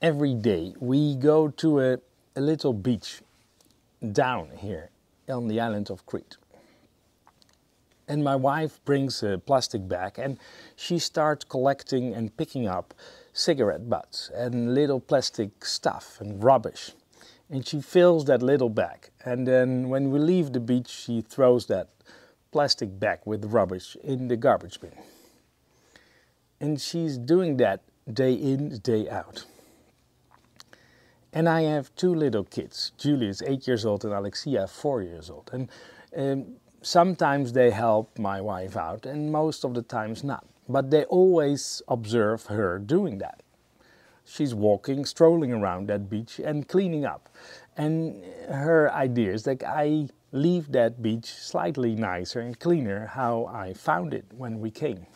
every day we go to a, a little beach down here on the island of Crete. And my wife brings a plastic bag and she starts collecting and picking up cigarette butts and little plastic stuff and rubbish. And she fills that little bag. And then when we leave the beach, she throws that plastic bag with rubbish in the garbage bin. And she's doing that day in, day out. And I have two little kids. Julius, eight years old, and Alexia, four years old. And um, sometimes they help my wife out, and most of the times not. But they always observe her doing that. She's walking, strolling around that beach, and cleaning up. And her idea is that I leave that beach slightly nicer and cleaner how I found it when we came.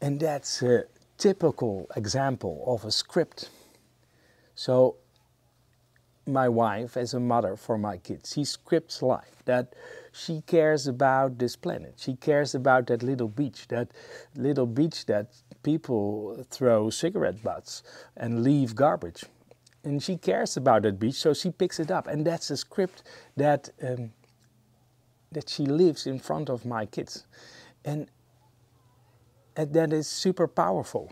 And that's a typical example of a script. So my wife as a mother for my kids. She scripts life, that she cares about this planet. She cares about that little beach, that little beach that people throw cigarette butts and leave garbage. And she cares about that beach, so she picks it up. And that's a script that, um, that she lives in front of my kids. And, and that is super powerful.